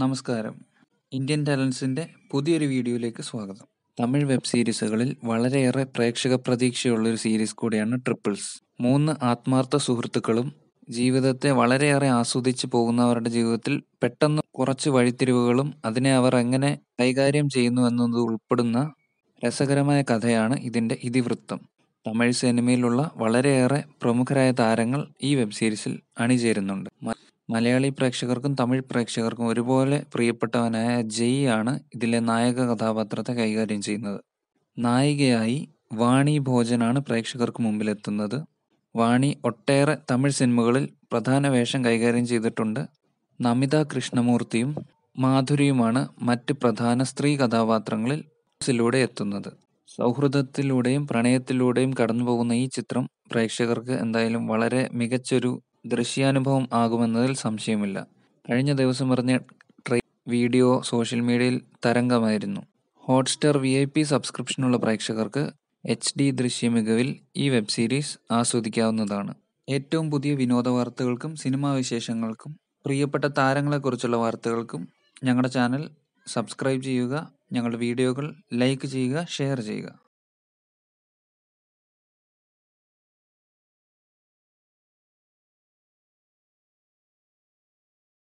നമസ്കാരം ഇന്ത്യൻ ടാലൻസിൻ്റെ പുതിയൊരു വീഡിയോയിലേക്ക് സ്വാഗതം തമിഴ് വെബ് സീരീസുകളിൽ വളരെയേറെ പ്രേക്ഷക പ്രതീക്ഷയുള്ളൊരു സീരീസ് കൂടിയാണ് ട്രിപ്പിൾസ് മൂന്ന് ആത്മാർത്ഥ സുഹൃത്തുക്കളും ജീവിതത്തെ വളരെയേറെ ആസ്വദിച്ച് പോകുന്നവരുടെ ജീവിതത്തിൽ പെട്ടെന്ന് കുറച്ച് വഴിത്തിരിവുകളും അതിനെ അവർ എങ്ങനെ കൈകാര്യം ചെയ്യുന്നു എന്നത് ഉൾപ്പെടുന്ന രസകരമായ കഥയാണ് ഇതിൻ്റെ ഇതിവൃത്തം തമിഴ് സിനിമയിലുള്ള വളരെയേറെ പ്രമുഖരായ താരങ്ങൾ ഈ വെബ് സീരീസിൽ അണിചേരുന്നുണ്ട് മലയാളി പ്രേക്ഷകർക്കും തമിഴ് പ്രേക്ഷകർക്കും ഒരുപോലെ പ്രിയപ്പെട്ടവനായ ജയ് ആണ് ഇതിലെ നായക കഥാപാത്രത്തെ കൈകാര്യം ചെയ്യുന്നത് നായികയായി വാണി ഭോജനാണ് പ്രേക്ഷകർക്ക് മുമ്പിലെത്തുന്നത് വാണി ഒട്ടേറെ തമിഴ് സിനിമകളിൽ പ്രധാന വേഷം കൈകാര്യം ചെയ്തിട്ടുണ്ട് നമിത കൃഷ്ണമൂർത്തിയും മാധുരിയുമാണ് മറ്റ് പ്രധാന സ്ത്രീ കഥാപാത്രങ്ങളിൽ സിലൂടെ എത്തുന്നത് സൗഹൃദത്തിലൂടെയും പ്രണയത്തിലൂടെയും കടന്നു പോകുന്ന ഈ ചിത്രം പ്രേക്ഷകർക്ക് എന്തായാലും വളരെ മികച്ചൊരു ദൃശ്യാനുഭവം ആകുമെന്നതിൽ സംശയമില്ല കഴിഞ്ഞ ദിവസം ഇറങ്ങിയ ട്രെയിൻ വീഡിയോ സോഷ്യൽ മീഡിയയിൽ തരംഗമായിരുന്നു ഹോട്ട്സ്റ്റാർ വി ഐ പി സബ്സ്ക്രിപ്ഷനുള്ള പ്രേക്ഷകർക്ക് എച്ച് ഡി ദൃശ്യ മികവിൽ ഈ വെബ് സീരീസ് ആസ്വദിക്കാവുന്നതാണ് ഏറ്റവും പുതിയ വിനോദ വാർത്തകൾക്കും സിനിമാ വിശേഷങ്ങൾക്കും പ്രിയപ്പെട്ട താരങ്ങളെക്കുറിച്ചുള്ള വാർത്തകൾക്കും ഞങ്ങളുടെ ചാനൽ സബ്സ്ക്രൈബ് ചെയ്യുക ഞങ്ങളുടെ വീഡിയോകൾ ലൈക്ക് ചെയ്യുക ഷെയർ ചെയ്യുക